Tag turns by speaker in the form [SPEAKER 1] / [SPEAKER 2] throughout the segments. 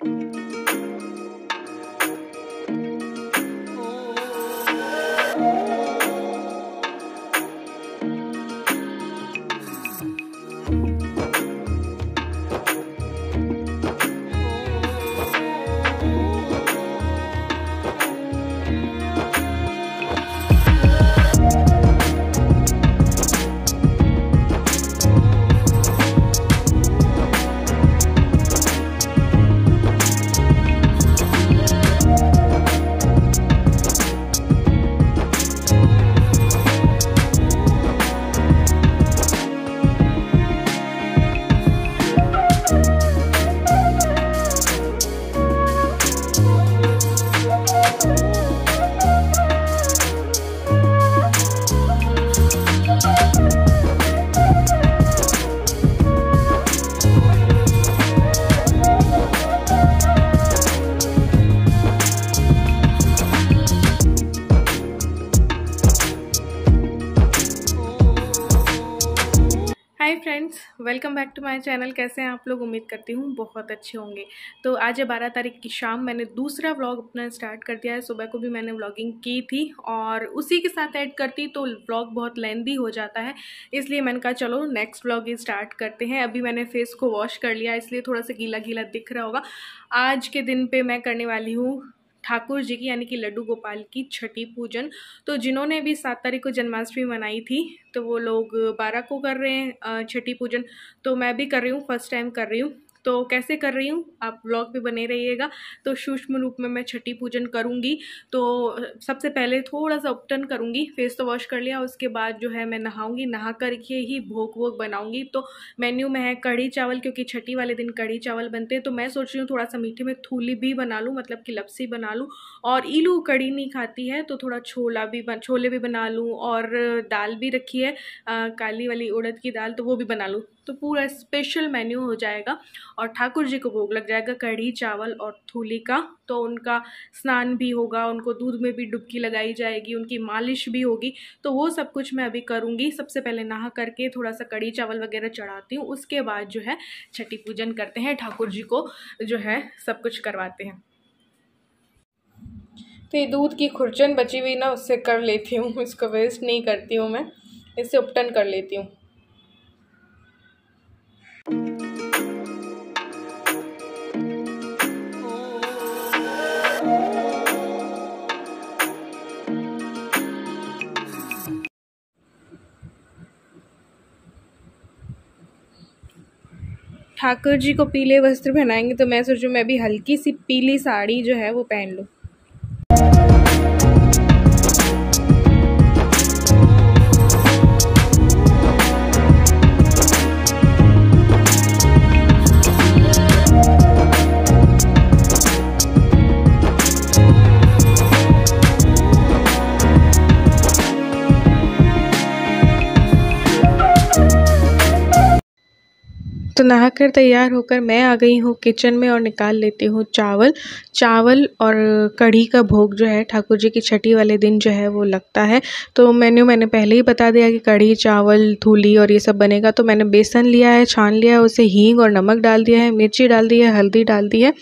[SPEAKER 1] Thank you. Welcome back to my channel कैसे हैं आप लोग उम्मीद करती हूँ बहुत अच्छे होंगे तो आज है बारह तारीख की शाम मैंने दूसरा व्लॉग अपना स्टार्ट कर दिया है सुबह को भी मैंने व्लॉगिंग की थी और उसी के साथ ऐड करती तो व्लॉग बहुत लेंदी हो जाता है इसलिए मैंने कहा चलो नेक्स्ट व्लॉग स्टार्ट करते हैं अभी मैंने फेस को वॉश कर लिया इसलिए थोड़ा सा गीला गीला दिख रहा होगा आज के दिन पर मैं करने वाली हूँ ठाकुर जी की यानी कि लड्डू गोपाल की छठी पूजन तो जिन्होंने भी सात तारीख को जन्माष्टमी मनाई थी तो वो लोग बारह को कर रहे हैं छठी पूजन तो मैं भी कर रही हूँ फर्स्ट टाइम कर रही हूँ तो कैसे कर रही हूँ आप ब्लॉग पे बने रहिएगा तो सूक्ष्म रूप में मैं छठी पूजन करूँगी तो सबसे पहले थोड़ा सा उपटन करूँगी फेस तो वॉश कर लिया उसके बाद जो है मैं नहाऊँगी नहा करके ही भोग वोग बनाऊँगी तो मेन्यू में है कढ़ी चावल क्योंकि छठी वाले दिन कढ़ी चावल बनते हैं तो मैं सोच रही हूँ थोड़ा सा मीठे में थूली भी बना लूँ मतलब कि लपसी बना लूँ और ईलू कड़ी नहीं खाती है तो थोड़ा छोला भी छोले भी बना लूँ और दाल भी रखी है काली वाली उड़द की दाल तो वो भी बना लूँ तो पूरा स्पेशल मेन्यू हो जाएगा और ठाकुर जी को भोग लग जाएगा कढ़ी चावल और थूली का तो उनका स्नान भी होगा उनको दूध में भी डुबकी लगाई जाएगी उनकी मालिश भी होगी तो वो सब कुछ मैं अभी करूँगी सबसे पहले नहा करके थोड़ा सा कढ़ी चावल वगैरह चढ़ाती हूँ उसके बाद जो है छठी पूजन करते हैं ठाकुर जी को जो है सब कुछ करवाते हैं तो ये दूध की खुरचन बची हुई ना उससे कर लेती हूँ इसको वेस्ट नहीं करती हूँ मैं इससे उपटन कर लेती हूँ ठाकुर जी को पीले वस्त्र पहनाएंगे तो मैं सोचू मैं भी हल्की सी पीली साड़ी जो है वो पहन लूँ नहाकर तैयार होकर मैं आ गई हूँ किचन में और निकाल लेती हूँ चावल चावल और कढ़ी का भोग जो है ठाकुर जी की छठी वाले दिन जो है वो लगता है तो मेन्यू मैंने पहले ही बता दिया कि कढ़ी चावल धूली और ये सब बनेगा तो मैंने बेसन लिया है छान लिया है उसे हींग और नमक डाल दिया है मिर्ची डाल दी है हल्दी डाल दी है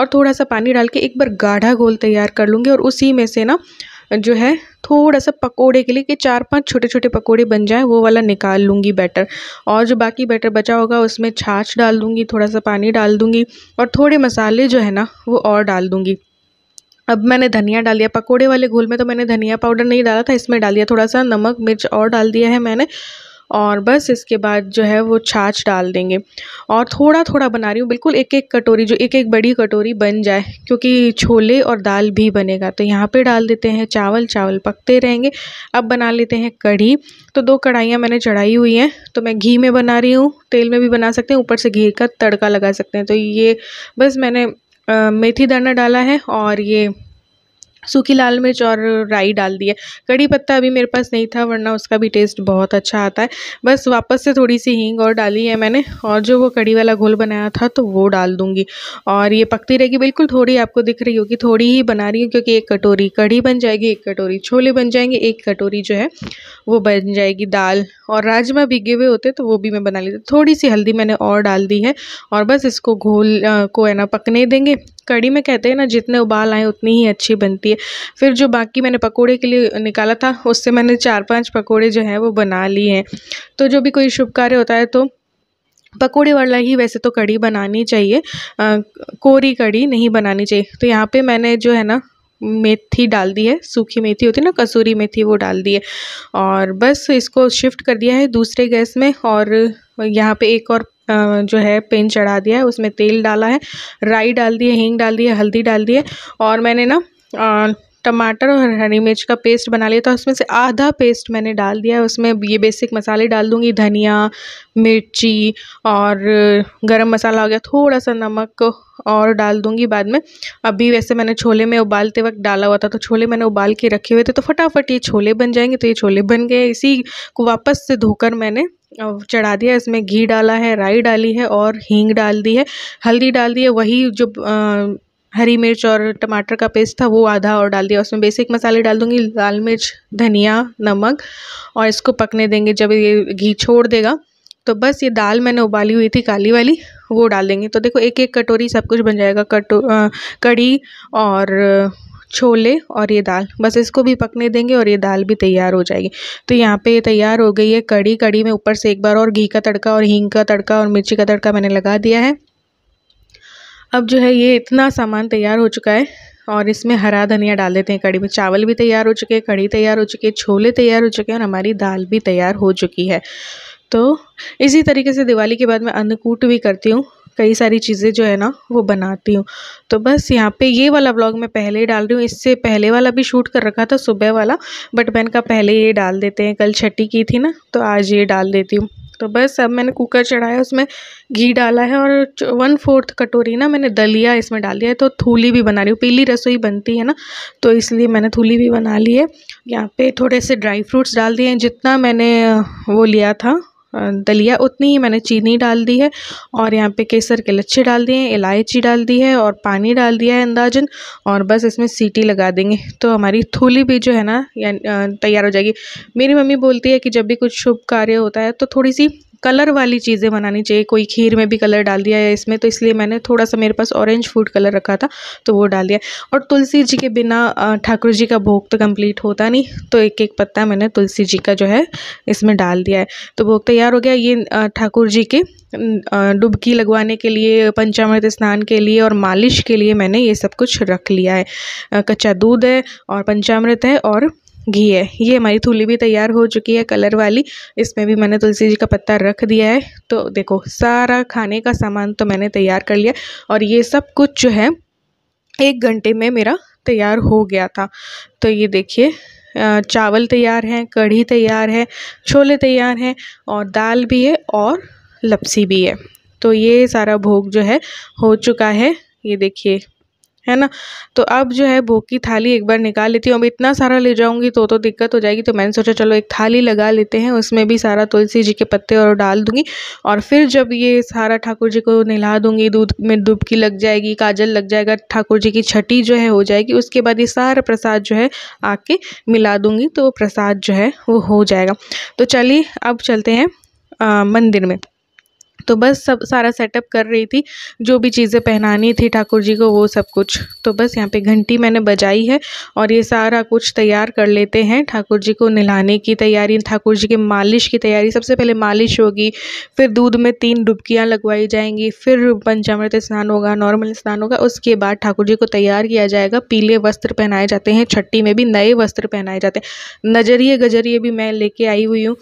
[SPEAKER 1] और थोड़ा सा पानी डाल के एक बार गाढ़ा घोल तैयार कर लूँगी और उसी में से ना जो है थोड़ा सा पकोड़े के लिए कि चार पांच छोटे छोटे पकोड़े बन जाएं वो वाला निकाल लूँगी बैटर और जो बाकी बैटर बचा होगा उसमें छाछ डाल दूँगी थोड़ा सा पानी डाल दूँगी और थोड़े मसाले जो है ना वो और डाल दूँगी अब मैंने धनिया डाल दिया पकोड़े वाले घोल में तो मैंने धनिया पाउडर नहीं डाला था इसमें डाल दिया थोड़ा सा नमक मिर्च और डाल दिया है मैंने और बस इसके बाद जो है वो छाछ डाल देंगे और थोड़ा थोड़ा बना रही हूँ बिल्कुल एक एक कटोरी जो एक एक बड़ी कटोरी बन जाए क्योंकि छोले और दाल भी बनेगा तो यहाँ पे डाल देते हैं चावल चावल पकते रहेंगे अब बना लेते हैं कढ़ी तो दो कढ़ाइयाँ मैंने चढ़ाई हुई हैं तो मैं घी में बना रही हूँ तेल में भी बना सकते हैं ऊपर से घी का तड़का लगा सकते हैं तो ये बस मैंने मेथी दाना डाला है और ये सूखी लाल मिर्च और राई डाल दी है कड़ी पत्ता अभी मेरे पास नहीं था वरना उसका भी टेस्ट बहुत अच्छा आता है बस वापस से थोड़ी सी हींग और डाली है मैंने और जो वो कड़ी वाला घोल बनाया था तो वो डाल दूंगी और ये पकती रहेगी बिल्कुल थोड़ी आपको दिख रही होगी थोड़ी ही बना रही हूँ क्योंकि एक कटोरी कड़ी बन जाएगी एक कटोरी छोले बन जाएंगे एक कटोरी जो है वो बन जाएगी दाल और राजमा भिगे हुए होते तो वो भी मैं बना लेती थोड़ी सी हल्दी मैंने और डाल दी है और बस इसको घोल को है ना पकने देंगे कड़ी में कहते हैं ना जितने उबाल आए उतनी ही अच्छी बनती है फिर जो बाकी मैंने पकोड़े के लिए निकाला था उससे मैंने चार पांच पकोड़े जो हैं वो बना लिए हैं तो जो भी कोई शुभ कार्य होता है तो पकोड़े वाला ही वैसे तो कड़ी बनानी चाहिए आ, कोरी कड़ी नहीं बनानी चाहिए तो यहाँ पर मैंने जो है ना मेथी डाल दी है सूखी मेथी होती है ना कसूरी मेथी वो डाल दी है और बस इसको शिफ्ट कर दिया है दूसरे गैस में और यहाँ पे एक और जो है पेन चढ़ा दिया है उसमें तेल डाला है राई डाल दी है हींग डाल दी है हल्दी डाल दी है और मैंने ना टमाटर और हरी मिर्च का पेस्ट बना लिया था उसमें से आधा पेस्ट मैंने डाल दिया है उसमें ये बेसिक मसाले डाल दूंगी धनिया मिर्ची और गरम मसाला हो गया थोड़ा सा नमक और डाल दूंगी बाद में अभी वैसे मैंने छोले में उबालते वक्त डाला हुआ था तो छोले मैंने उबाल के रखे हुए थे तो फटाफट ये छोले बन जाएंगे तो ये छोले बन गए इसी को वापस से धोकर मैंने चढ़ा दिया इसमें घी डाला है राई डाली है और हींग डाल दी है हल्दी डाल दी है वही जो आ, हरी मिर्च और टमाटर का पेस्ट था वो आधा और डाल दिया उसमें बेसिक मसाले डाल दूंगी लाल मिर्च धनिया नमक और इसको पकने देंगे जब ये घी छोड़ देगा तो बस ये दाल मैंने उबाली हुई थी काली वाली वो डाल देंगे तो देखो एक एक कटोरी सब कुछ बन जाएगा कटो कड़ी और छोले और ये दाल बस इसको भी पकने देंगे और ये दाल भी तैयार हो जाएगी तो यहाँ पे तैयार हो गई है कड़ी कड़ी में ऊपर से एक बार और घी का तड़का और हींग का तड़का और मिर्ची का तड़का मैंने लगा दिया है अब जो है ये इतना सामान तैयार हो चुका है और इसमें हरा धनिया डाल देते हैं कड़ी में चावल भी तैयार हो चुके हैं कड़ी तैयार हो चुकी है छोले तैयार हो चुके हैं और हमारी दाल भी तैयार हो चुकी है तो इसी तरीके से दिवाली के बाद मैं अन्नकूट भी करती हूँ कई सारी चीज़ें जो है ना वो बनाती हूँ तो बस यहाँ पे ये वाला व्लॉग मैं पहले ही डाल रही हूँ इससे पहले वाला भी शूट कर रखा था सुबह वाला बट मैंने कहा पहले ये डाल देते हैं कल छठी की थी ना तो आज ये डाल देती हूँ तो बस अब मैंने कुकर चढ़ाया उसमें घी डाला है और वन फोर्थ कटोरी ना मैंने दलिया इसमें डाल दिया है तो थूली भी बना रही हूँ पीली रसोई बनती है ना तो इसलिए मैंने थूली भी बना ली है यहाँ पे थोड़े से ड्राई फ्रूट्स डाल दिए हैं जितना मैंने वो लिया था दलिया उतनी ही मैंने चीनी डाल दी है और यहाँ पे केसर के लच्छे डाल दिए हैं इलायची डाल दी है और पानी डाल दिया है अंदाजन और बस इसमें सीटी लगा देंगे तो हमारी थूली भी जो है ना तैयार हो जाएगी मेरी मम्मी बोलती है कि जब भी कुछ शुभ कार्य होता है तो थोड़ी सी कलर वाली चीज़ें बनानी चाहिए कोई खीर में भी कलर डाल दिया है इसमें तो इसलिए मैंने थोड़ा सा मेरे पास ऑरेंज फूड कलर रखा था तो वो डाल दिया और तुलसी जी के बिना ठाकुर जी का भोग तो कम्प्लीट होता नहीं तो एक एक पत्ता मैंने तुलसी जी का जो है इसमें डाल दिया है तो भोग तैयार हो गया ये ठाकुर जी के डुबकी लगवाने के लिए पंचामृत स्नान के लिए और मालिश के लिए मैंने ये सब कुछ रख लिया है कच्चा दूध है और पंचामृत है और घी है ये हमारी थूली भी तैयार हो चुकी है कलर वाली इसमें भी मैंने तुलसी जी का पत्ता रख दिया है तो देखो सारा खाने का सामान तो मैंने तैयार कर लिया और ये सब कुछ जो है एक घंटे में मेरा तैयार हो गया था तो ये देखिए चावल तैयार हैं कढ़ी तैयार है छोले तैयार हैं और दाल भी है और लपसी भी है तो ये सारा भोग जो है हो चुका है ये देखिए है ना तो अब जो है भोग की थाली एक बार निकाल लेती हूँ अब इतना सारा ले जाऊँगी तो तो दिक्कत हो जाएगी तो मैंने सोचा चलो एक थाली लगा लेते हैं उसमें भी सारा तुलसी जी के पत्ते और डाल दूँगी और फिर जब ये सारा ठाकुर जी को नहला दूँगी दूध में डुबकी लग जाएगी काजल लग जाएगा ठाकुर जी की छठी जो है हो जाएगी उसके बाद ये सारा प्रसाद जो है आके मिला दूँगी तो प्रसाद जो है वो हो जाएगा तो चलिए अब चलते हैं मंदिर में तो बस सब सारा सेटअप कर रही थी जो भी चीज़ें पहनानी थी ठाकुर जी को वो सब कुछ तो बस यहाँ पे घंटी मैंने बजाई है और ये सारा कुछ तैयार कर लेते हैं ठाकुर जी को नहलाने की तैयारी ठाकुर जी के मालिश की तैयारी सबसे पहले मालिश होगी फिर दूध में तीन डुबकियाँ लगवाई जाएंगी फिर पंचामृत स्नान होगा नॉर्मल स्नान होगा उसके बाद ठाकुर जी को तैयार किया जाएगा पीले वस्त्र पहनाए जाते हैं छट्टी में भी नए वस्त्र पहनाए जाते हैं नजरिए गजरिए भी मैं लेके आई हुई हूँ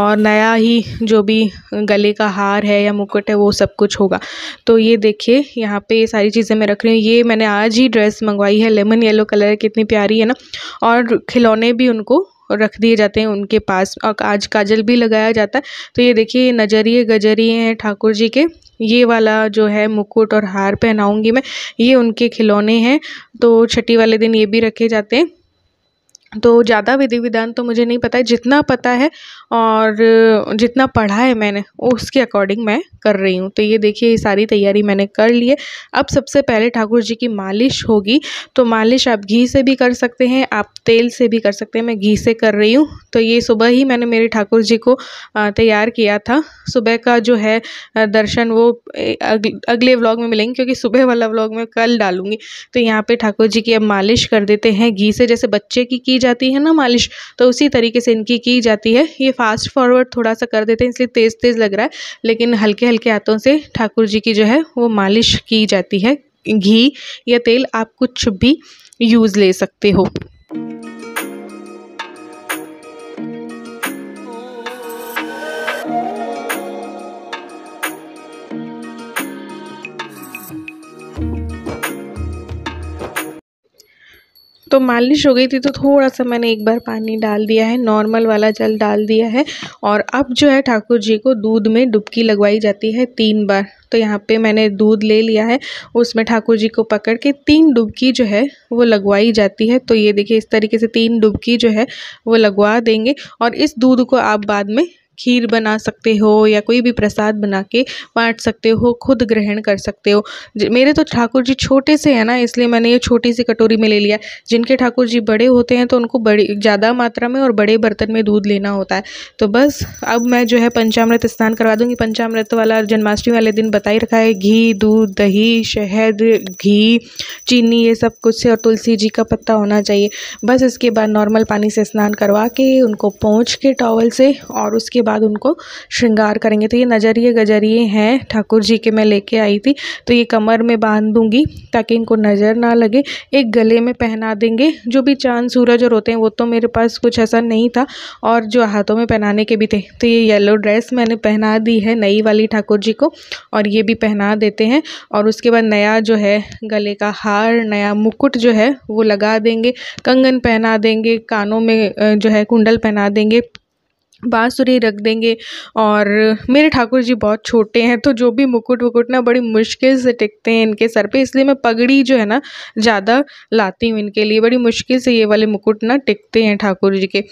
[SPEAKER 1] और नया ही जो भी गले का हार है या मुकुट है वो सब कुछ होगा तो ये देखिए यहाँ पे ये सारी चीज़ें मैं रख रही हूँ ये मैंने आज ही ड्रेस मंगवाई है लेमन येलो कलर कितनी प्यारी है ना और खिलौने भी उनको रख दिए जाते हैं उनके पास और आज काजल भी लगाया जाता है तो ये देखिए नजरिए गजरिए हैं ठाकुर जी के ये वाला जो है मुकुट और हार पहनाऊंगी मैं ये उनके खिलौने हैं तो छठी वाले दिन ये भी रखे जाते हैं तो ज़्यादा विधि विधान तो मुझे नहीं पता है जितना पता है और जितना पढ़ा है मैंने उसके अकॉर्डिंग मैं कर रही हूँ तो ये देखिए ये सारी तैयारी मैंने कर ली है अब सबसे पहले ठाकुर जी की मालिश होगी तो मालिश आप घी से भी कर सकते हैं आप तेल से भी कर सकते हैं मैं घी से कर रही हूँ तो ये सुबह ही मैंने मेरे ठाकुर जी को तैयार किया था सुबह का जो है दर्शन वो अगले व्लॉग में मिलेंगे क्योंकि सुबह वाला व्लॉग मैं कल डालूँगी तो यहाँ पर ठाकुर जी की अब मालिश कर देते हैं घी से जैसे बच्चे की की की जाती है ना मालिश तो उसी तरीके से इनकी की जाती है ये फास्ट फॉरवर्ड थोड़ा सा कर देते हैं इसलिए तेज़ तेज़ लग रहा है लेकिन हल्के हल्के हाथों से ठाकुर जी की जो है वो मालिश की जाती है घी या तेल आप कुछ भी यूज़ ले सकते हो तो मालिश हो गई थी तो थोड़ा सा मैंने एक बार पानी डाल दिया है नॉर्मल वाला जल डाल दिया है और अब जो है ठाकुर जी को दूध में डुबकी लगवाई जाती है तीन बार तो यहाँ पे मैंने दूध ले लिया है उसमें ठाकुर जी को पकड़ के तीन डुबकी जो है वो लगवाई जाती है तो ये देखिए इस तरीके से तीन डुबकी जो है वो लगवा देंगे और इस दूध को आप बाद में खीर बना सकते हो या कोई भी प्रसाद बना के बांट सकते हो खुद ग्रहण कर सकते हो मेरे तो ठाकुर जी छोटे से हैं ना इसलिए मैंने ये छोटी सी कटोरी में ले लिया जिनके ठाकुर जी बड़े होते हैं तो उनको बड़ी ज़्यादा मात्रा में और बड़े बर्तन में दूध लेना होता है तो बस अब मैं जो है पंचामृत स्नान करवा दूँगी पंचामृत वाला जन्माष्टमी वाले दिन बता ही रखा है घी दूध दही शहद घी चीनी ये सब कुछ से और तुलसी जी का पत्ता होना चाहिए बस इसके बाद नॉर्मल पानी से स्नान करवा के उनको पहुँच के टॉवल से और उसके बाद उनको श्रृंगार करेंगे तो ये नजरिए गजरिए हैं ठाकुर जी के मैं लेके आई थी तो ये कमर में बांध दूंगी ताकि इनको नज़र ना लगे एक गले में पहना देंगे जो भी चांद सूरज और होते हैं वो तो मेरे पास कुछ ऐसा नहीं था और जो हाथों में पहनाने के भी थे तो ये येलो ड्रेस मैंने पहना दी है नई वाली ठाकुर जी को और ये भी पहना देते हैं और उसके बाद नया जो है गले का हार नया मुकुट जो है वो लगा देंगे कंगन पहना देंगे कानों में जो है कुंडल पहना देंगे बांसुरी रख देंगे और मेरे ठाकुर जी बहुत छोटे हैं तो जो भी मुकुट वुकुट ना बड़ी मुश्किल से टिकते हैं इनके सर पे इसलिए मैं पगड़ी जो है ना ज़्यादा लाती हूँ इनके लिए बड़ी मुश्किल से ये वाले मुकुट ना टिकते हैं ठाकुर जी के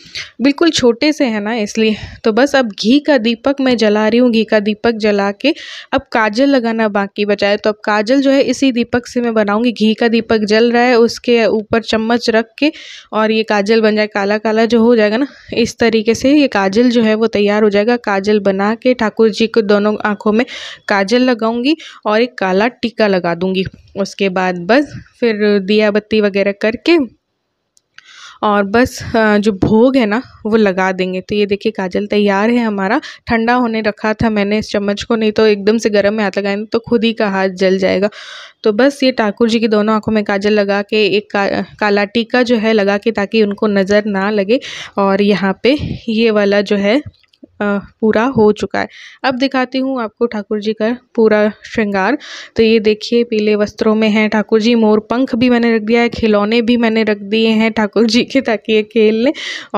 [SPEAKER 1] बिल्कुल छोटे से है ना इसलिए तो बस अब घी का दीपक मैं जला रही हूँ घी का दीपक जला के अब काजल लगाना बाकी बचाए तो अब काजल जो है इसी दीपक से मैं बनाऊँगी घी का दीपक जल रहा है उसके ऊपर चम्मच रख के और ये काजल बन जाए काला काला जो हो जाएगा ना इस तरीके से ये काजल काजल जो है वो तैयार हो जाएगा काजल बना के ठाकुर जी को दोनों आँखों में काजल लगाऊंगी और एक काला टीका लगा दूंगी उसके बाद बस फिर दिया बत्ती वगैरह करके और बस जो भोग है ना वो लगा देंगे तो ये देखिए काजल तैयार है हमारा ठंडा होने रखा था मैंने इस चम्मच को नहीं तो एकदम से गर्म में हाथ लगाएंगे तो खुद ही का हाथ जल जाएगा तो बस ये ठाकुर जी की दोनों आंखों में काजल लगा के एक का, काला टीका जो है लगा के ताकि उनको नज़र ना लगे और यहाँ पे ये वाला जो है पूरा हो चुका है अब दिखाती हूँ आपको ठाकुर जी का पूरा श्रृंगार तो ये देखिए पीले वस्त्रों में है ठाकुर जी मोर पंख भी मैंने रख दिया है खिलौने भी मैंने रख दिए हैं ठाकुर जी के ताकि ये खेल लें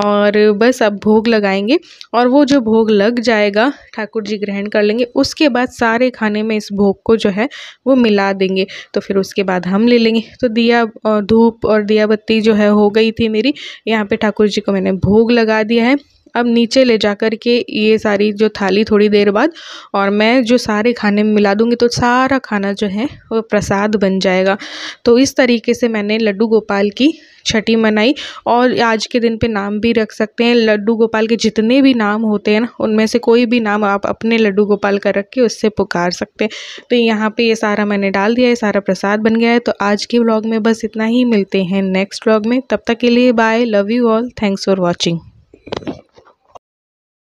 [SPEAKER 1] और बस अब भोग लगाएंगे और वो जो भोग लग जाएगा ठाकुर जी ग्रहण कर लेंगे उसके बाद सारे खाने में इस भोग को जो है वो मिला देंगे तो फिर उसके बाद हम ले लेंगे तो दिया धूप और दिया बत्ती जो है हो गई थी मेरी यहाँ पर ठाकुर जी को मैंने भोग लगा दिया है अब नीचे ले जा कर के ये सारी जो थाली थोड़ी देर बाद और मैं जो सारे खाने में मिला दूंगी तो सारा खाना जो है वो प्रसाद बन जाएगा तो इस तरीके से मैंने लड्डू गोपाल की छठी मनाई और आज के दिन पे नाम भी रख सकते हैं लड्डू गोपाल के जितने भी नाम होते हैं ना उनमें से कोई भी नाम आप अपने लड्डू गोपाल का रख के उससे पुकार सकते हैं तो यहाँ पे ये सारा मैंने डाल दिया है सारा प्रसाद बन गया है तो आज के ब्लॉग में बस इतना ही मिलते हैं नेक्स्ट ब्लॉग में तब तक के लिए bye love you all thanks for watching